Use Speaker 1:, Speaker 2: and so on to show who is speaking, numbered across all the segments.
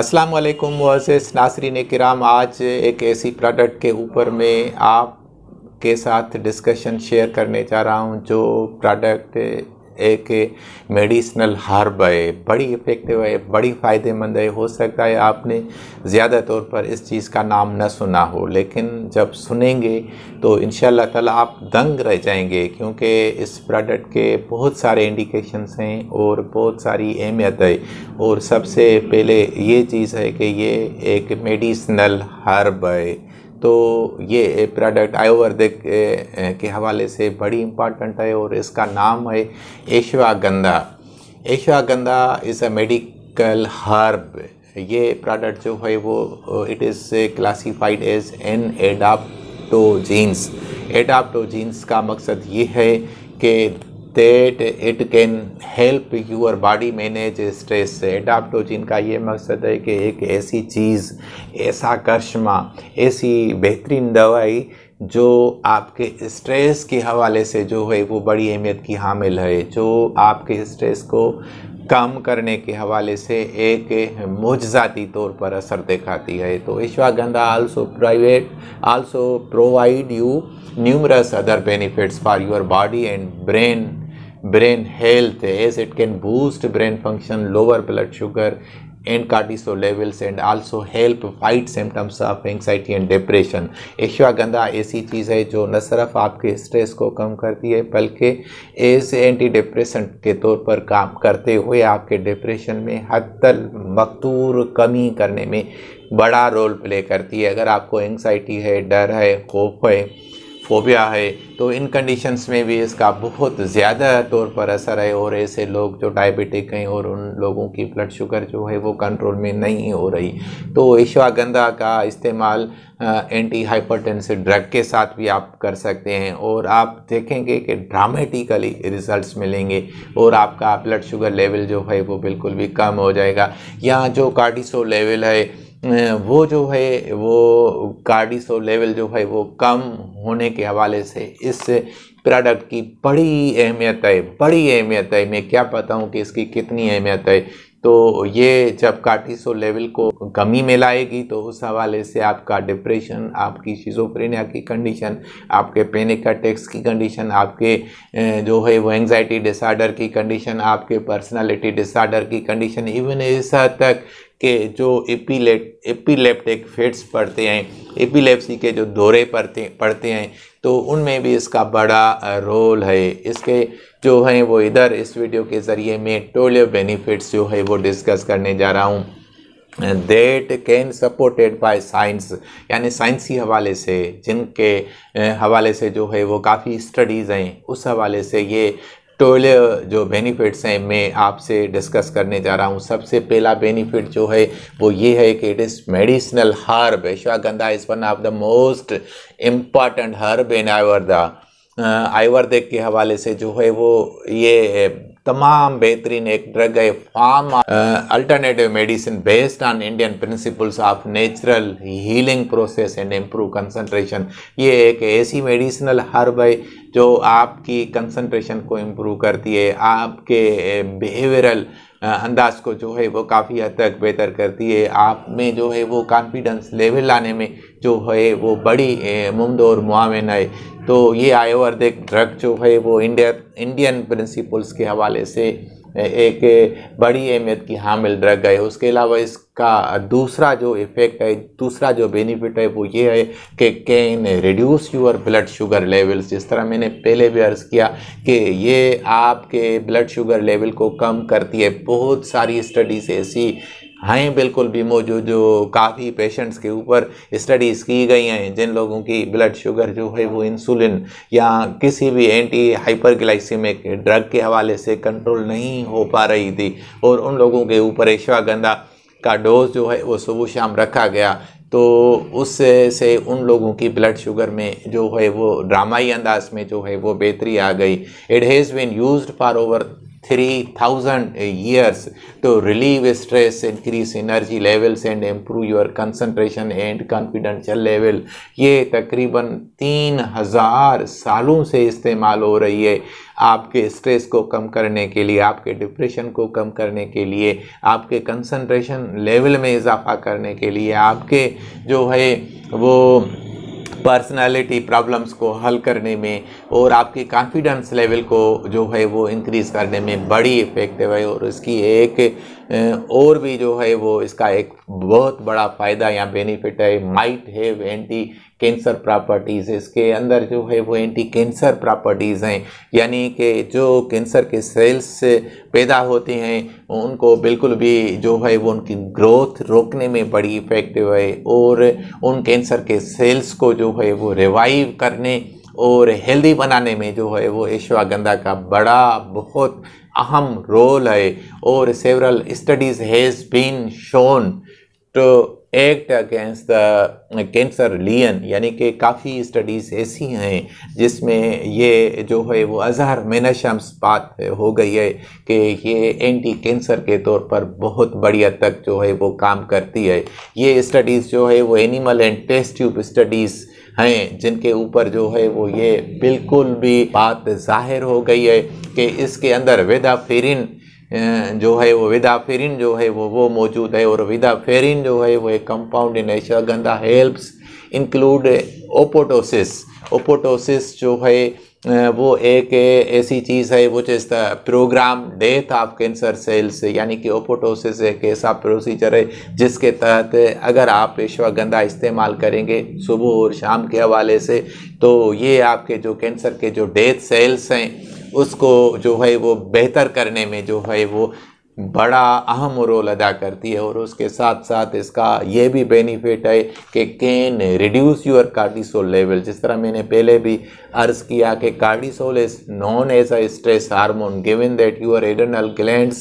Speaker 1: अस्सलाम वालेकुम वर्सेस नासरीन किराम आज एक ऐसी प्रोडक्ट के ऊपर मैं आप के साथ डिस्कशन शेयर करने जा रहा हूँ जो प्रोडक्ट एक मेडिसिनल हर्ब है बड़ी इफ़ेक्टिव है बड़ी फ़ायदेमंद है हो सकता है आपने ज़्यादा तौर पर इस चीज़ का नाम न सुना हो लेकिन जब सुनेंगे तो इन ताला आप दंग रह जाएंगे क्योंकि इस प्रोडक्ट के बहुत सारे इंडिकेशंस हैं और बहुत सारी अहमियत है और सबसे पहले ये चीज़ है कि ये एक मेडिसिनल हर्ब है तो ये प्रोडक्ट आयुर्वेदिक के हवाले से बड़ी इम्पॉर्टेंट है और इसका नाम है Ashwagandha Ashwagandha is a medical herb ये प्रोडक्ट जो है वो it is classified as an adaptogens adaptogens का मकसद ये है कि that it can help your body manage stress adaptogen का ये मकसद है कि एक ऐसी चीज़ ऐसा करश्मा ऐसी बेहतरीन दवाई जो आपके स्ट्रेस के हवाले से जो है वो बड़ी अहमियत की हामिल है जो आपके स्ट्रेस को काम करने के हवाले से एक मुजजाती तौर पर असर दिखाती है तो Ashwagandha also private also provide you numerous other benefits for your body and brain brain health as it can boost brain function, lower blood sugar and cortisol levels and also help fight symptoms of anxiety and depression. Ashwagandha ऐसी चीज़ है जो न सिर्फ आपके stress को कम करती है बल्कि as anti ke taur par kaam karte hue aapke depression mein had हद मकतूर kami karne mein बड़ा रोल प्ले करती है अगर आपको एंग्जाइटी है डर है खौफ है फोबिया है तो इन कंडीशंस में भी इसका बहुत ज़्यादा तौर पर असर है और ऐसे लोग जो डायबिटिक हैं और उन लोगों की ब्लड शुगर जो है वो कंट्रोल में नहीं हो रही तो ईश्वागंधा का इस्तेमाल एंटी हाइपरटेंसिव ड्रग के साथ भी आप कर सकते हैं और आप देखेंगे कि ड्रामेटिकली रिजल्ट्स मिलेंगे और आपका ब्लड शुगर लेवल जो है वो बिल्कुल भी कम हो जाएगा यहाँ जो कार्डिसो लेवल है वो जो है वो कार्डिसो लेवल जो है वो कम होने के हवाले से इस प्रोडक्ट की बड़ी अहमियत है बड़ी अहमियत है मैं क्या पता हूँ कि इसकी कितनी अहमियत है तो ये जब कार्टिसो लेवल को कमी में लाएगी तो उस हवाले से आपका डिप्रेशन आपकी शिजोप्रेनिया की कंडीशन आपके पेनिक अटैक्स की कंडीशन आपके जो है वो एंगजाइटी डिसऑर्डर की कंडीशन आपके पर्सनालिटी डिसऑर्डर की कंडीशन इवन इस हद तक के जो एपीलेट एपीलेप्टिक फिट्स पड़ते हैं एपीलेप्सी के जो दौरे पड़ते पड़ते हैं तो उनमें भी इसका बड़ा रोल है इसके जो हैं वो इधर इस वीडियो के ज़रिए मैं टोलियो बेनिफिट्स जो है वो डिस्कस करने जा रहा हूँ that can supported by science यानी साइंसी हवाले से जिनके हवाले से जो है वो काफ़ी स्टडीज़ हैं उस हवाले से ये टोल तो जो बेनिफिट्स हैं मैं आपसे डिस्कस करने जा रहा हूँ सबसे पहला बेनिफिट जो है वो ये है कि it is medicinal herb Ashwagandha is one of the most important herb in our Ayurvedic के हवाले से जो है वो ये तमाम बेहतरीन एक ड्रग है form alternative medicine based on Indian principles of natural healing process and improve concentration ये एक ऐसी मेडिसिनल हर्ब है जो आपकी कंसंट्रेशन को इम्प्रूव करती है आपके बिहेवियरल uh, eh, अंदाज को जो है वो काफ़ी हद तक बेहतर करती है आप में जो है वो कॉन्फिडेंस लेवल लाने में जो है वो बड़ी मुमद और मुआवन है तो ये आयोवर्धिक ड्रग जो है वो इंडिया इंडियन प्रिंसिपल्स के हवाले से एक बड़ी अहमियत की हामिल ड्रग है उसके अलावा इसका दूसरा जो इफ़ेक्ट है दूसरा जो बेनिफिट है वो ये है कि can reduce your blood sugar levels जिस तरह मैंने पहले भी अर्ज़ किया कि ये आपके ब्लड शुगर लेवल को कम करती है बहुत सारी स्टडीज़ ऐसी हैं बिल्कुल भी मौजूद जो काफ़ी पेशेंट्स के ऊपर स्टडीज़ की गई हैं जिन लोगों की ब्लड शुगर जो है वो इंसुलिन या किसी भी एंटी हाइपरग्लाइसीमिक ड्रग के हवाले से कंट्रोल नहीं हो पा रही थी और उन लोगों के ऊपर एश्वागंधा का डोज जो है वो सुबह शाम रखा गया तो उससे से उन लोगों की ब्लड शुगर में जो है वो ड्रामाई अंदाज में जो है वो बेहतरी आ गई it has been used for over 3,000 years to relieve stress, increase energy levels and improve your concentration and confidential level. ये तकरीबन 3,000 सालों से इस्तेमाल हो रही है आपके स्ट्रेस को कम करने के लिए आपके डिप्रेशन को कम करने के लिए आपके कंसंट्रेशन लेवल में इजाफा करने के लिए आपके जो है वो पर्सनालिटी प्रॉब्लम्स को हल करने में और आपके कॉन्फिडेंस लेवल को जो है वो इंक्रीज़ करने में बड़ी इफ़ेक्टिव है और इसकी एक और भी जो है वो इसका एक बहुत बड़ा फ़ायदा या बेनिफिट है might have anti cancer properties इसके अंदर जो है वो एंटी कैंसर प्रॉपर्टीज़ हैं यानी कि जो कैंसर के सेल्स से पैदा होते हैं उनको बिल्कुल भी जो है वो उनकी ग्रोथ रोकने में बड़ी इफ़ेक्टिव है और उन कैंसर के सेल्स को जो है वो रिवाइव करने और हेल्दी बनाने में जो है वो ईश्वागंधा का बड़ा बहुत अहम रोल है और several studies has been shown to act against the cancer लियन यानी कि काफ़ी स्टडीज़ ऐसी हैं जिसमें ये जो है वो अजहर मेना बात हो गई है कि ये एंटी कैंसर के तौर पर बहुत बड़ी हद तक जो है वो काम करती है ये स्टडीज़ जो है वो animal and test tube studies हैं जिनके ऊपर जो है वो ये बिल्कुल भी बात जाहिर हो गई है कि इसके अंदर फेरिन जो है वो विदाफेरिन जो है वो वो मौजूद है और विदाफेरिन जो है वो एक compound in ashwagandha helps include apoptosis apoptosis जो है वो एक ऐसी चीज़ है वो जिस program death of cancer cells यानी कि ओपोटोसिस एक ऐसा प्रोसीजर है जिसके तहत अगर आप गंदा इस्तेमाल करेंगे सुबह और शाम के हवाले से तो ये आपके जो कैंसर के जो डेथ सेल्स हैं उसको जो है वो बेहतर करने में जो है वो बड़ा अहम रोल अदा करती है और उसके साथ साथ इसका यह भी बेनिफिट है कि can reduce your cortisol level जिस तरह मैंने पहले भी अर्ज़ किया कि cortisol is known as a stress hormone given that your adrenal gland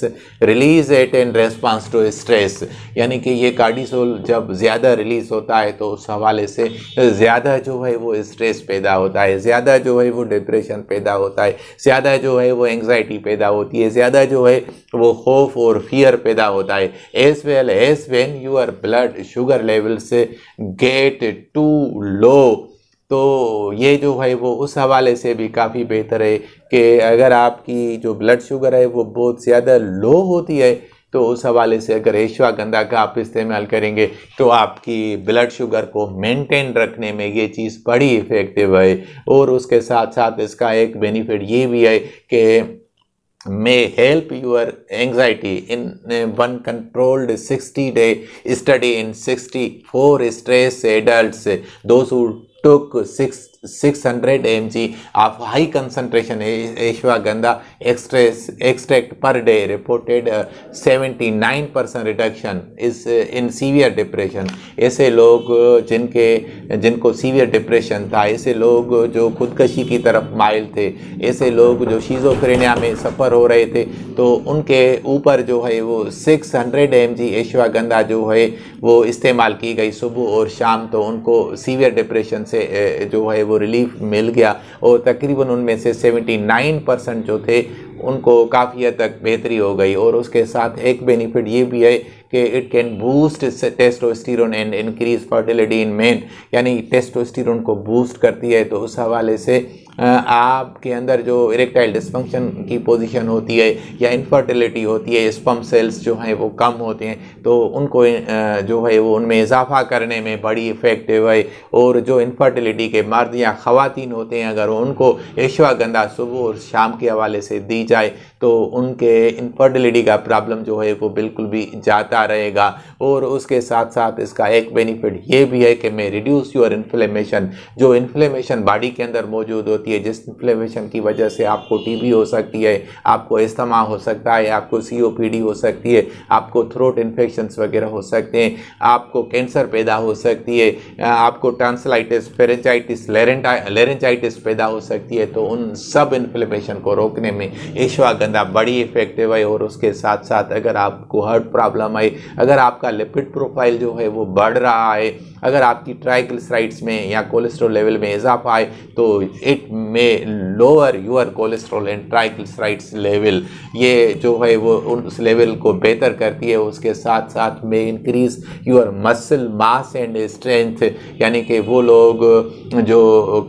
Speaker 1: release at and response to stress यानी कि ये कार्डिसोल जब ज़्यादा रिलीज़ होता है तो उस हवाले से ज़्यादा जो है वो स्ट्रेस पैदा होता है ज़्यादा जो है वो डिप्रेशन पैदा होता है ज़्यादा जो है वो एंगजाइटी पैदा होती है ज़्यादा जो है वो खौफ और फियर पैदा होता है as well as when your blood sugar level से गेट टू लो तो ये जो है वो उस हवाले से भी काफ़ी बेहतर है कि अगर आपकी जो ब्लड शुगर है वो बहुत ज़्यादा लो होती है तो उस हवाले से अगर ऐशवा गंदा का आप इस्तेमाल करेंगे तो आपकी ब्लड शुगर को मेंटेन रखने में ये चीज़ बड़ी इफ़ेक्टिव है और उसके साथ साथ इसका एक बेनिफिट ये भी है कि may help your anxiety in one controlled 60 day study in 64 stress adults those who took 6 six hundred m g of high concentration ashwagandha extras extract per day reported seventy nine percent reduction is in severe depression ऐसे लोग uh, जिनके जिनको severe depression था ऐसे लोग uh, जो खुदकशी की तरफ माइल थे ऐसे लोग जो शीज़ोफ्रेनिया में सफ़र हो रहे थे तो उनके ऊपर जो है वो six hundred m g ashwagandha जो है वो इस्तेमाल की गई सुबह और शाम तो उनको सीवियर डिप्रेशन से uh, जो है वो रिलीफ मिल गया और तकरीबन उनमें से 79 परसेंट जो थे उनको काफ़ी हद तक बेहतरी हो गई और उसके साथ एक बेनिफिट ये भी है कि it can boost testosterone and increase fertility in men यानी टेस्टोस्टेरोन को बूस्ट करती है तो उस हवाले से आपके अंदर जो इरेक्टाइल डिस्फंक्शन की पोजीशन होती है या इनफर्टिलिटी होती है स्पम सेल्स जो हैं वो कम होते हैं तो उनको जो है वो उनमें इजाफा करने में बड़ी इफ़ेक्टिव है और जो इनफर्टिलिटी के मर्द या ख़वान होते हैं अगर उनको गंदा सुबह और शाम के हवाले से दी जाए तो उनके इनफर्टिलिटी का प्रॉब्लम जो है वो बिल्कुल भी जाता रहेगा और उसके साथ साथ इसका एक बेनिफिट ये भी है कि मैं रिड्यूस योर इन्फ्लेमेशन जो इन्फ्लेमेशन बॉडी के अंदर मौजूद होती सकती है जिस इन्फ्लेमेशन की वजह से आपको टीबी हो सकती है आपको इस्तेमाल हो सकता है आपको सीओपीडी हो सकती है आपको थ्रोट इन्फेक्शन वगैरह हो सकते हैं आपको कैंसर पैदा हो सकती है आपको ट्रांसलाइटिस फेरेंचाइटिस लेरेंचाइटिस पैदा हो सकती है तो उन सब इन्फ्लेमेशन को रोकने में ईश्वागंधा बड़ी इफेक्टिव है और उसके साथ साथ अगर आपको हार्ट प्रॉब्लम है अगर आपका लिपिड प्रोफाइल जो है वो बढ़ रहा है अगर आपकी ट्राइग्लिसराइड्स में या कोलेस्ट्रॉल लेवल में इजाफा आए तो it may lower your cholesterol and triglycerides level ये जो है वो उस लेवल को बेहतर करती है उसके साथ साथ में increase your muscle mass and strength यानी कि वो लोग जो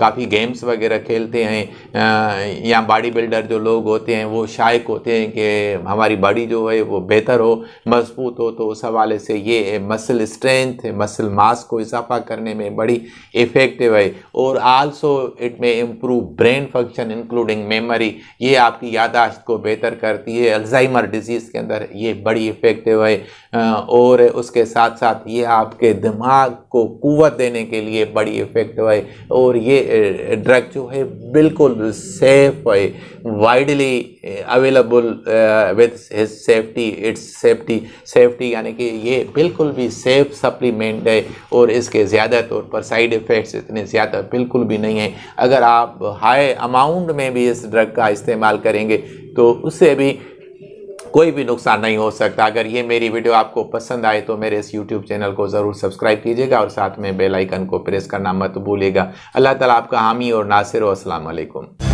Speaker 1: काफ़ी गेम्स वगैरह खेलते हैं या बॉडी बिल्डर जो लोग होते हैं वो शायक होते हैं कि हमारी बॉडी जो है वो बेहतर हो मजबूत हो तो उस हवाले से ये मसल स्ट्रेंथ मसल मास को इजाफा करने में बड़ी इफ़ेक्टिव है और also it may improve brain function including memory ये आपकी यादाश्त को बेहतर करती है अल्जाइमर डिजीज़ के अंदर ये बड़ी इफ़ेक्टिव है और उसके साथ साथ ये आपके दिमाग को कुत देने के लिए बड़ी इफ़ेक्टिव है और ये ड्रग जो है बिल्कुल सेफ है widely available with safety it's safety safety यानी कि ये बिल्कुल भी सेफ सप्लीमेंट है और इसके ज़्यादा तौर पर साइड इफ़ेक्ट्स इतने ज़्यादा बिल्कुल भी नहीं है अगर आप हाई अमाउंट में भी इस ड्रग का इस्तेमाल करेंगे तो उससे भी कोई भी नुकसान नहीं हो सकता अगर ये मेरी वीडियो आपको पसंद आए तो मेरे इस यूट्यूब चैनल को ज़रूर सब्सक्राइब कीजिएगा और साथ में बेल आइकन को प्रेस करना मत भूलिएगा अल्लाह ताला आपका हामी और नासिर असलकुम